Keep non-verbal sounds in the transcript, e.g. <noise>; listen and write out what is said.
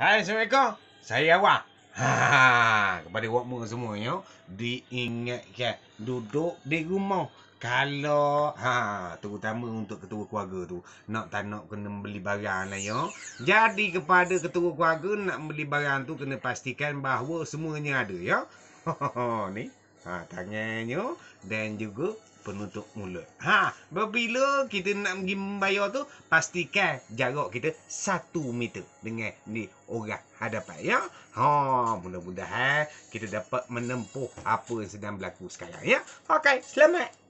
Hai Assalamualaikum Saya awak ha, Kepada awak semuanya Diingatkan Duduk di rumah kalau ha terutama untuk ketua keluarga tu nak tak nak kena beli barang lah ya. Jadi kepada ketua keluarga nak beli barang tu kena pastikan bahawa semuanya ada ya. <laughs> Ho, ni ha tangannya dan juga penutup mulut. Ha, bila kita nak pergi membayar tu, pastikan jarak kita satu meter dengan ni orang hadapan. Ya? Ha, mudah-mudahan kita dapat menempuh apa yang sedang berlaku sekarang. Ya, Okey, selamat.